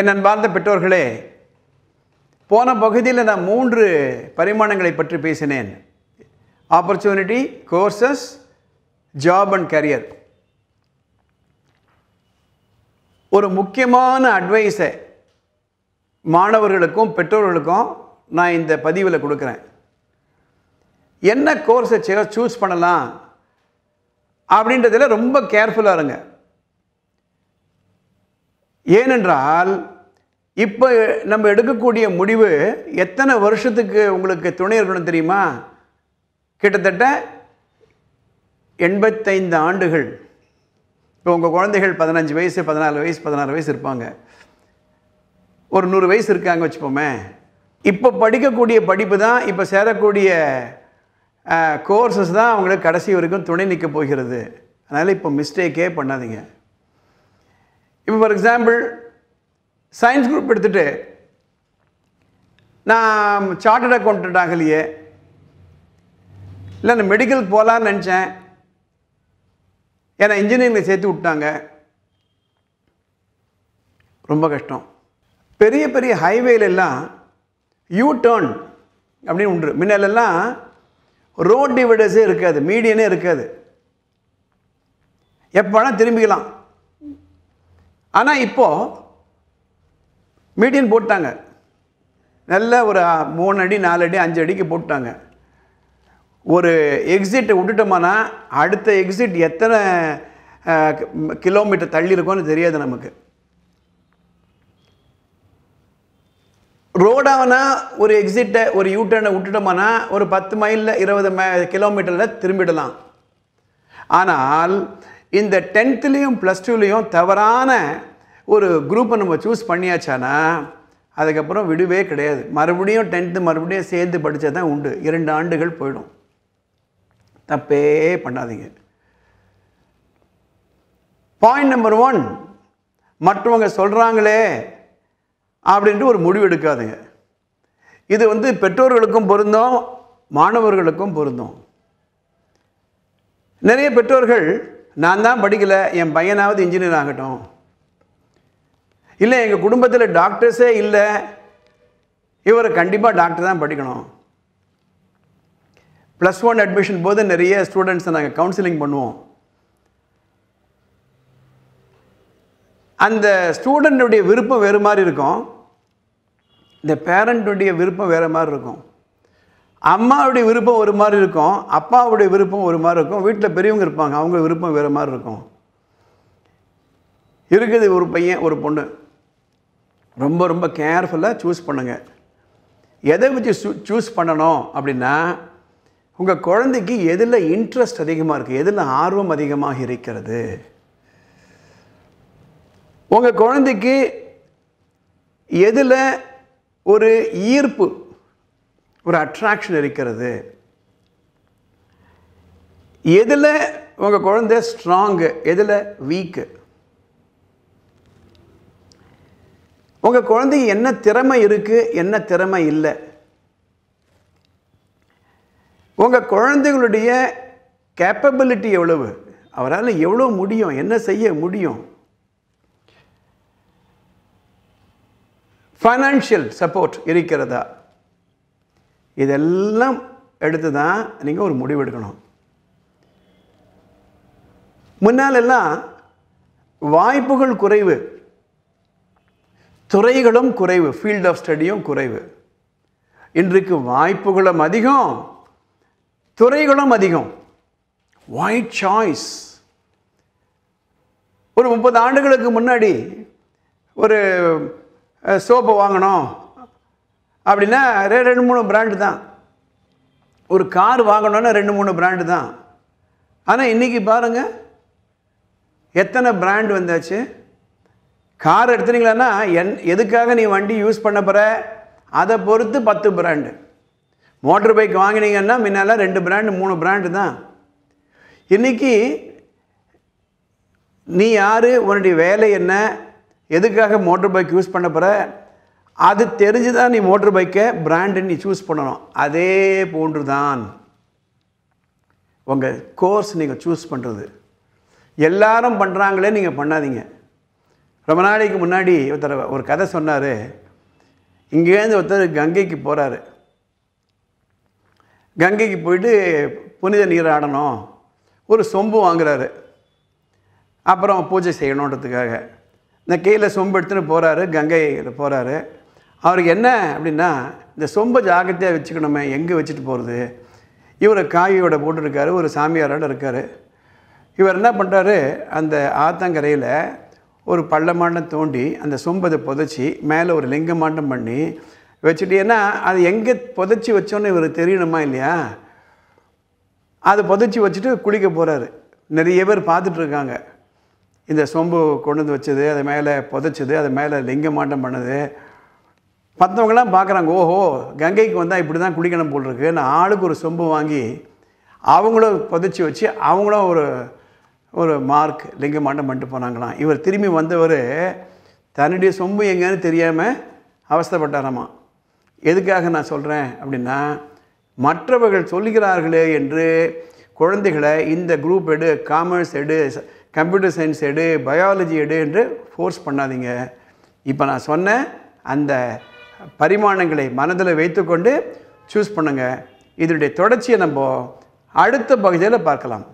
என் அன்பார்ந்த பெற்றோர்களே போன பகுதியில் நான் மூன்று பரிமாணங்களை பற்றி பேசினேன் opportunity courses job and career ஒரு முக்கியமான அட்வைஸை மாணவர்களுக்கும் பெற்றோர்களுக்கும் நான் இந்த பதிவில் கொடுக்குறேன் என்ன கோர்ஸை சூஸ் பண்ணலாம் அப்படின்றதில் ரொம்ப கேர்ஃபுல்லாக இருங்க ஏனென்றால் இப்போ நம்ம எடுக்கக்கூடிய முடிவு எத்தனை வருஷத்துக்கு உங்களுக்கு துணை இருக்கணும் தெரியுமா கிட்டத்தட்ட எண்பத்தைந்து ஆண்டுகள் இப்போ உங்கள் குழந்தைகள் பதினஞ்சு வயசு பதினாலு வயசு பதினாறு வயசு இருப்பாங்க ஒரு நூறு வயசு இருக்காங்க வச்சுப்போமே இப்போ படிக்கக்கூடிய படிப்பு தான் இப்போ சேரக்கூடிய கோர்சஸ் தான் அவங்களுக்கு கடைசி வரைக்கும் துணை நிற்க போகிறது அதனால் இப்போ மிஸ்டேக்கே பண்ணாதீங்க இப்போ ஃபார் எக்ஸாம்பிள் சயின்ஸ் குரூப் எடுத்துகிட்டு நான் சார்ட்டர்ட் அக்கௌண்ட் ஆகலையே இல்லை நான் மெடிக்கல் போகலான்னு நினச்சேன் ஏன்னா இன்ஜினியரிங்கில் சேர்த்து விட்டாங்க ரொம்ப கஷ்டம் பெரிய பெரிய ஹைவேலெல்லாம் யூ டேர்ன் அப்படின்னு உண்டு முன்னாலெல்லாம் ரோட் டிவைடர்ஸே இருக்காது மீடியனே இருக்காது எப்போ வேணால் திரும்பிக்கலாம் ஆனால் இப்போது மீடியன் போட்டாங்க நல்ல ஒரு மூணு அடி நாலு அடி அஞ்சு அடிக்கு போட்டாங்க ஒரு எக்ஸிட்டை விட்டுட்டோம்னா அடுத்த எக்ஸிட் எத்தனை கிலோமீட்டர் தள்ளி இருக்கோன்னு தெரியாது நமக்கு ரோடாவனா ஒரு எக்ஸிட்டை ஒரு யூட்டர்னை விட்டுட்டோம்னா ஒரு பத்து மைலில் இருபது மை கிலோமீட்டரில் திரும்பிடலாம் ஆனால் இந்த டென்த்துலேயும் ப்ளஸ் டூலேயும் தவறான ஒரு குரூப்பை நம்ம சூஸ் பண்ணியாச்சானா அதுக்கப்புறம் விடுவே கிடையாது மறுபடியும் டென்த்து மறுபடியும் சேர்ந்து படித்தா தான் உண்டு இரண்டு ஆண்டுகள் போயிடும் தப்பே பண்ணாதீங்க பாயிண்ட் நம்பர் ஒன் மற்றவங்க சொல்கிறாங்களே அப்படின்ட்டு ஒரு முடிவு எடுக்காதுங்க இது வந்து பெற்றோர்களுக்கும் பொருந்தும் மாணவர்களுக்கும் பொருந்தும் நிறைய பெற்றோர்கள் நான் தான் படிக்கலை என் பையனாவது இன்ஜினியர் ஆகட்டும் இல்லை எங்கள் குடும்பத்தில் டாக்டர்ஸே இல்லை இவரை கண்டிப்பாக டாக்டர் தான் படிக்கணும் ப்ளஸ் ஒன் அட்மிஷன் போது நிறைய ஸ்டூடெண்ட்ஸை நாங்கள் கவுன்சிலிங் பண்ணுவோம் அந்த ஸ்டூடெண்ட்டுடைய விருப்பம் வேறு மாதிரி இருக்கும் இந்த பேரண்ட்டுடைய விருப்பம் வேறு மாதிரி இருக்கும் அம்மாவுடைய விருப்பம் ஒரு மாதிரி இருக்கும் அப்பாவுடைய விருப்பம் ஒரு மாதிரி இருக்கும் வீட்டில் பெரியவங்க இருப்பாங்க அவங்க விருப்பம் வேறு மாதிரி இருக்கும் இருக்குது ஒரு பையன் ஒரு பொண்ணு ரொம்ப ரொம்ப கேர்ஃபுல்லாக சூஸ் பண்ணுங்கள் எதை வச்சு சூஸ் பண்ணணும் அப்படின்னா உங்கள் குழந்தைக்கு எதில் இன்ட்ரெஸ்ட் அதிகமாக இருக்குது எதில் ஆர்வம் அதிகமாக இருக்கிறது உங்கள் குழந்தைக்கு எதில் ஒரு ஈர்ப்பு ஒரு அட்ராக்ஷன் இருக்கிறது எதில் உங்கள் குழந்தை ஸ்ட்ராங்கு எதில் வீக்கு உங்கள் குழந்தைக்கு என்ன திறமை இருக்குது என்ன திறமை இல்லை உங்கள் குழந்தைகளுடைய கேப்பபிலிட்டி எவ்வளவு அவரால் எவ்வளோ முடியும் என்ன செய்ய முடியும் ஃபைனான்ஷியல் சப்போர்ட் இருக்கிறதா இதெல்லாம் எடுத்து தான் நீங்கள் ஒரு முடிவு எடுக்கணும் முன்னாலெல்லாம் வாய்ப்புகள் குறைவு துறைகளும் குறைவு ஃபீல்ட் ஆஃப் ஸ்டடியும் குறைவு இன்றைக்கு வாய்ப்புகளும் அதிகம் துறைகளும் அதிகம் ஒயிட் சாய்ஸ் ஒரு முப்பது ஆண்டுகளுக்கு முன்னாடி ஒரு சோப்பு வாங்கணும் அப்படின்னா ரெண்டு மூணு பிராண்டு தான் ஒரு கார் வாங்கணுன்னா ரெண்டு மூணு பிராண்டு தான் ஆனால் இன்றைக்கி பாருங்கள் எத்தனை பிராண்ட் வந்தாச்சு கார் எடுத்துனீங்களான்னா என் எதுக்காக நீ வண்டி யூஸ் பண்ண போகிற அதை பொறுத்து பத்து பிராண்டு மோட்டர் பைக் வாங்கினீங்கன்னா முன்னால் ரெண்டு பிராண்டு மூணு பிராண்டு தான் இன்றைக்கி நீ யார் உன்னுடைய வேலை என்ன எதுக்காக மோட்டர் பைக் யூஸ் பண்ண போகிற அது தெரிஞ்சு தான் நீ மோட்டர் பைக்கை பிராண்டு நீ சூஸ் பண்ணணும் அதே போன்று தான் உங்கள் கோர்ஸ் நீங்கள் சூஸ் பண்ணுறது எல்லாரும் பண்ணுறாங்களே நீங்கள் பண்ணாதீங்க ரொம்ப நாளைக்கு முன்னாடி ஒருத்தர் ஒரு கதை சொன்னார் இங்கேருந்து ஒருத்தர் கங்கைக்கு போகிறாரு கங்கைக்கு போயிட்டு புனித நீராடணும் ஒரு சொம்பு வாங்குறாரு அப்புறம் பூஜை செய்யணுன்றதுக்காக இந்த கீழே சொம்பு எடுத்துன்னு போகிறாரு கங்கையில் போகிறாரு அவருக்கு என்ன அப்படின்னா இந்த சொம்ப ஜாக்கிரதையாக வச்சுக்கணுமே எங்கே வச்சுட்டு போகிறது இவர் காயோட போட்டிருக்காரு ஒரு சாமியாரோட இருக்கார் இவர் என்ன பண்ணுறாரு அந்த ஆத்தங்கரையில் ஒரு பள்ளமான தோண்டி அந்த சொம்பதை புதைச்சி மேலே ஒரு லிங்கமாண்டம் பண்ணி வச்சுட்டு ஏன்னா அது எங்கே புதைச்சி வச்சோன்னு இவர் தெரியணுமா இல்லையா அதை புதைச்சி வச்சுட்டு குளிக்க போகிறாரு நிறைய பேர் பார்த்துட்ருக்காங்க இந்த சொம்பு கொண்டு வந்து வச்சது அது மேலே புதைச்சது அது மேலே மாண்டம் பண்ணது மற்றவங்களாம் பார்க்குறாங்க ஓஹோ கங்கைக்கு வந்தால் இப்படி தான் குடிக்கணும் போல் நான் ஆளுக்கு ஒரு சொம்பு வாங்கி அவங்களும் புதைச்சி வச்சு அவங்களும் ஒரு ஒரு மார்க் லிங்க மாண்டம் பண்ணிட்டு போனாங்களாம் இவர் திரும்பி வந்தவர் தன்னுடைய சொம்பு எங்கேன்னு தெரியாமல் அவஸ்தப்பட்டாராமா எதுக்காக நான் சொல்கிறேன் அப்படின்னா மற்றவர்கள் சொல்லுகிறார்களே என்று குழந்தைகளை இந்த குரூப் எடு காமர்ஸ் எடு கம்ப்யூட்டர் சயின்ஸ் எடு பயாலஜி எடு என்று ஃபோர்ஸ் பண்ணாதீங்க இப்போ நான் சொன்ன அந்த பரிமாணங்களை மனதில் வைத்துக்கொண்டு சூஸ் பண்ணுங்கள் இதனுடைய தொடர்ச்சியை நம்ம அடுத்த பகுதியில் பார்க்கலாம்